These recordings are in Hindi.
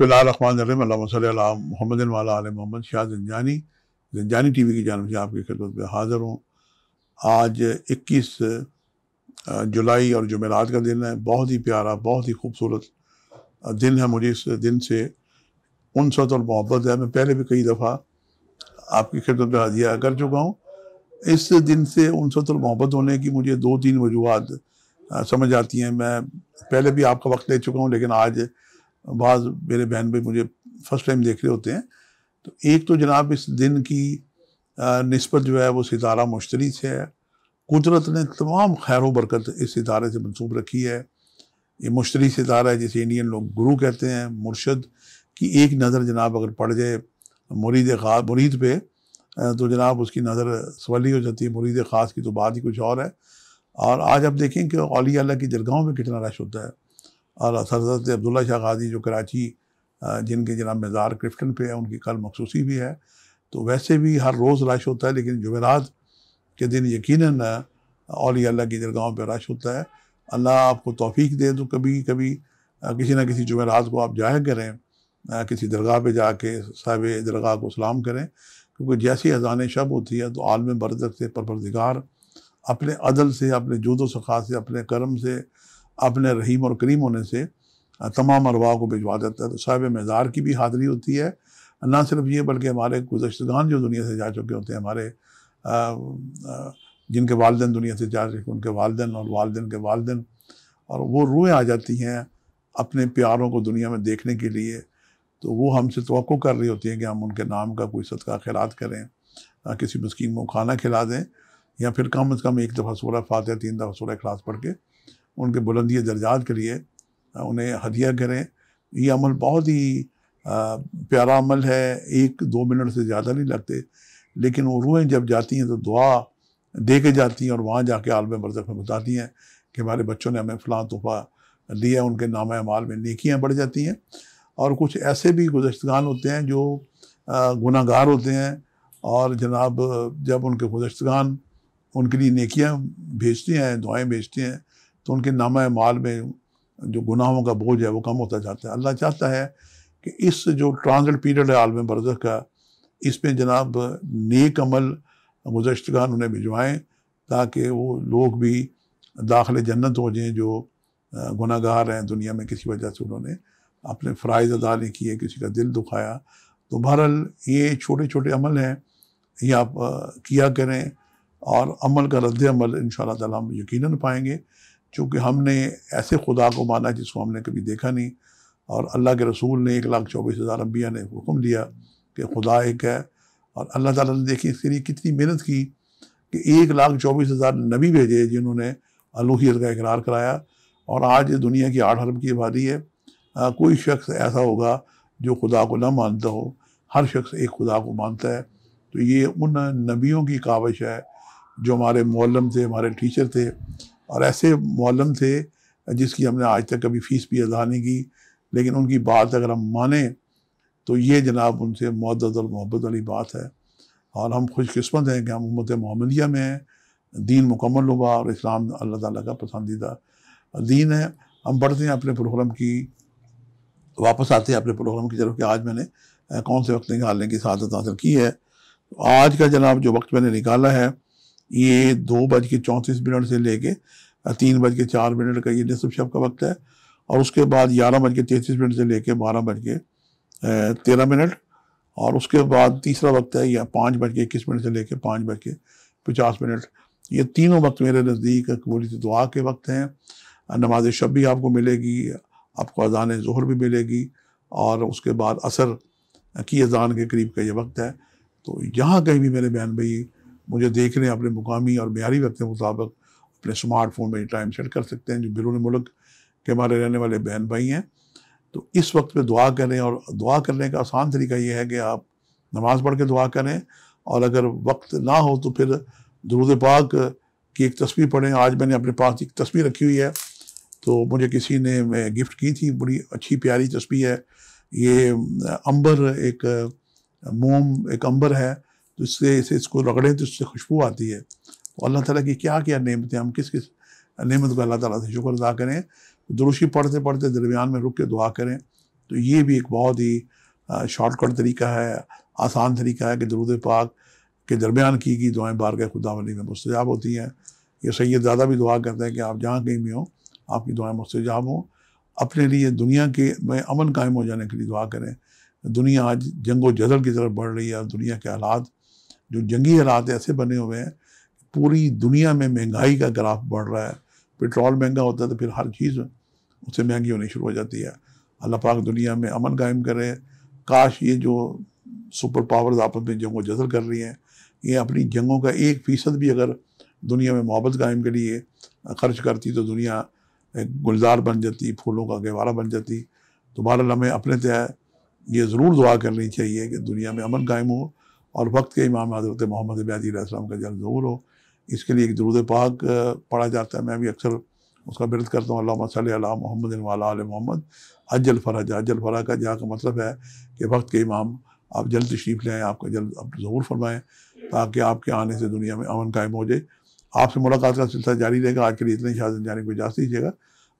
मोहम्मद मोहम्मद शाह जंजानी जंजानी टी वी की जानब से आपकी खिदमत में हाज़िर हूँ आज इक्कीस जुलाई और जुमेरात का दिन है बहुत ही प्यारा बहुत ही खूबसूरत दिन है मुझे इस दिन से उनसत और मोहब्बत है मैं पहले भी कई दफ़ा आपकी खिदत में हदिया कर चुका हूँ इस दिन से उनसत और मोहब्बत होने की मुझे दो तीन वजूहत समझ आती हैं मैं पहले भी आपका वक्त ले चुका हूँ लेकिन आज बाद मेरे बहन भाई मुझे फर्स्ट टाइम देख रहे होते हैं तो एक तो जनाब इस दिन की नस्बत जो है वो सितारा मुश्तरी से है कुदरत ने तमाम खैर बरकत इस सितारे से मनसूब रखी है ये मुश्तरी सितारा है जिसे इंडियन लोग गुरु कहते हैं मुर्शद की एक नज़र जनाब अगर पड़ जाए मुरीद खास मुरीद पे तो जनाब उसकी नज़र सवली हो जाती है मुरीद ख़ास की तो बात ही कुछ और है और आज आप देखें कि अली अल्लाह की दरगाहों में कितना रश होता है और सरदत अब्दुल्ला शाह गाजी जो कराची जिनके जनाब मज़ार क्रिफ्टन पे है उनकी कल मखसूसी भी है तो वैसे भी हर रोज़ रश होता है लेकिन जुमेरात के दिन यकीन औली अल्लाह की दरगाहों पर रश होता है अल्लाह आपको तोफ़ी दे तो कभी कभी किसी न किसी जुमेरात को आप जाया करें किसी दरगाह पर जाके साहब दरगाह को सलाम करें क्योंकि जैसी अजान शब होती है तो आलम बरदक से परवरदिगार अपने अदल से अपने जूदो सखा से अपने करम से अपने रहीम और करीम होने से तमाम अरवा को भिजवा देता है तो साहब मज़ार की भी हाज़िरी होती है ना सिर्फ ये बल्कि हमारे गुजशतगान जो दुनिया से जा चुके होते हैं हमारे जिनके वालदे दुनिया से जा चुके उनके वालदे और वालदे के वालदे और वो रूहें आ जाती हैं अपने प्यारों को दुनिया में देखने के लिए तो वो हमसे तो कर रही होती हैं कि हम उनके नाम का कोई सदका खैरात करें किसी मस्किन को खाना खिला दें या फिर कम अज़ कम एक दफ़ा सोलह फातह तीन दफ़ा सोलह खलास पढ़ के उनके बुलंदी दर्जात के लिए उन्हें हदिया करें ये अमल बहुत ही प्यारा अमल है एक दो मिनट से ज़्यादा नहीं लगते लेकिन वो रूहें जब जाती हैं तो दुआ दे के जाती हैं और वहाँ जाके आलम बरसक में बताती हैं कि हमारे बच्चों ने हमें फ़लाँ तोहफ़ा दिया उनके नाम अमाल में नेकियाँ बढ़ जाती हैं और कुछ ऐसे भी गुजशतगान होते हैं जो गुनागार होते हैं और जनाब जब उनके गुजशतगान उनके लिए नेकियाँ भेजते हैं दुआएँ भेजते हैं तो उनके नामा माल में जो गुनाहों का बोझ है वो कम होता जाता है अल्लाह चाहता है कि इस जो ट्रांजिट पीरियड है आलम बरद का इसमें जनाब नेक अमल गुजशतगान उन्हें भिजवाएँ ताकि वो लोग भी दाखिल जन्नत हो जाएँ जो गुनागार हैं दुनिया में किसी वजह से उन्होंने अपने फ़रज़ अदा नहीं किए किसी का दिल दुखाया तो बहरहाल ये छोटे छोटे अमल हैं ये आप किया करें और अमल का रद्द अमल इन शाह हम यकीन पाएंगे चूँकि हमने ऐसे खुदा को माना जिसको हमने कभी देखा नहीं और अल्लाह के रसूल ने एक लाख चौबीस हज़ार अम्बिया ने हुक्म दिया कि खुदा एक है और अल्लाह ताला ने देखिए इसके लिए कितनी मेहनत की कि एक लाख चौबीस हज़ार नबी भेजे जिन्होंने अलूहियत का इकरार कराया और आज दुनिया की आठ अरब की आबादी है आ, कोई शख्स ऐसा होगा जो खुदा को ना मानता हो हर शख्स एक खुदा को मानता है तो ये उन नबियों की काविश है जो हमारे मौलम थे हमारे टीचर थे और ऐसे मौलम थे जिसकी हमने आज तक कभी फ़ीस भी अदा नहीं की लेकिन उनकी बात अगर हम माने तो ये जनाब उनसे मदद और मोहब्बत वाली बात है और हम खुशकस्मत हैं कि हम उम्मत मोहम्मदिया में हैं दीन मुकम्मल हुआ और इस्लाम अल्लाह ताला का पसंदीदा दीन है हम बढ़ते हैं अपने प्रोग्राम की वापस आते हैं अपने प्रोग्राम की तरफ कि आज मैंने कौन से वक्त निकालने की शहादत हासिल की है आज का जनाब जो वक्त मैंने निकाला है ये दो बज के चौंतीस मिनट से लेके तीन बज के चार मिनट का ये नसब शब का वक्त है और उसके बाद ग्यारह बज के तैंतीस मिनट से लेके बारह बज के तेरह मिनट और उसके बाद तीसरा वक्त है या पाँच बज के इक्कीस मिनट से लेके पाँच बज के पचास मिनट ये तीनों वक्त मेरे नज़दीक कबूली दुआ के वक्त हैं नमाज शब भी आपको मिलेगी आपको अजान जहर भी मिलेगी और उसके बाद असर की अजान के करीब का ये वक्त है तो यहाँ कहीं भी मेरे बहन भाई मुझे देख हैं अपने मुकामी और मीरी वक्त के मुताबिक अपने स्मार्टफोन में टाइम सेट कर सकते हैं जो बिरून मुल्क के हमारे रहने वाले बहन भाई हैं तो इस वक्त पे दुआ करें और दुआ करने का आसान तरीका ये है कि आप नमाज़ पढ़ के दुआ करें और अगर वक्त ना हो तो फिर दरूद पाक की एक तस्वीर पढ़ें आज मैंने अपने पास एक तस्वीर रखी हुई है तो मुझे किसी ने गिफ्ट की थी बड़ी अच्छी प्यारी तस्वीर है ये अंबर एक मोम एक अंबर है तो इससे इसे इसको रगड़ें तो इससे खुशबू आती है तो अल्लाह ताला की क्या क्या नियमतें हम किस किस नियमत को अल्लाह ताला से शुक्र अदा करें तो दुरुशी पढ़ते पढ़ते दरमियान में रुक के दुआ करें तो ये भी एक बहुत ही शॉर्टकट तरीका है आसान तरीका है कि दरुद पाक के दरमियान की गई दुआएँ दुआएं खुदा खुदावली में मुस्तजाब होती हैं ये सैद दादा भी दुआ करते हैं कि आप जहाँ कहीं भी हों आपकी दुआएँ मुस्तजाब हों अपने लिए दुनिया के में अमन कायम हो जाने के लिए दुआ करें दुनिया आज जंगो जदल की तरफ बढ़ रही है और दुनिया के हालात जो जंगी हालात ऐसे बने हुए हैं पूरी दुनिया में महंगाई का ग्राफ बढ़ रहा है पेट्रोल महंगा होता है तो फिर हर चीज़ उससे महंगी होनी शुरू हो जाती है अल्लाह पाक दुनिया में अमन कायम करे काश ये जो सुपर पावर्स आपस में जंगों जजर कर रही हैं ये अपनी जंगों का एक फ़ीसद भी अगर दुनिया में मोहब्बत कायम के लिए खर्च करती तो दुनिया एक गुलजार बन जाती फूलों का गवारा बन जाती दोबारा तो हमें अपने तय ये ज़रूर दुआ करनी चाहिए कि दुनिया में अमन कायम हो और वक्त के इमाम हजरत मोहम्मद बैदी का जल्द ज़हूर हो इसके लिए एक दरूद पाक पढ़ा जाता है मैं भी अक्सर उसका बिरद करता हूँ अल्लाह सल मोहम्मद वाल मोहम्मद अज्जल फ़राज अजल फ़रा का जहाँ का मतलब है कि वक्त के इमाम आप जल्द तशरीफ़ लें आपका जल्द आप ज़हूर फरमाएँ ताकि आपके आने से दुनिया में अमन कायम हो जाए आपसे मुलाकात का सिलसिला जारी रहेगा आज के लिए इतने शाह जाने को इजाज़ दीजिएगा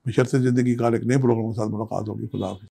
बशरत ज़िंदगी का एक नए प्रोग्राम के साथ मुलाकात होगी खुदाफ़